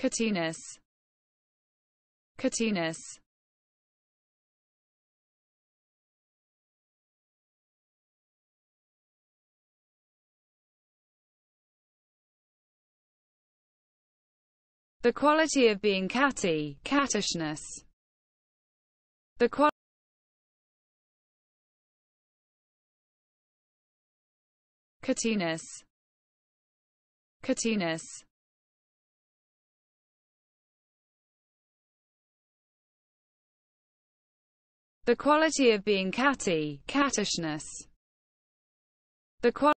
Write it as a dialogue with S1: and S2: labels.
S1: Catinus. Catinus. The quality of being catty, cattishness. The quality Catinus. Catinus. The quality of being catty, cattishness. The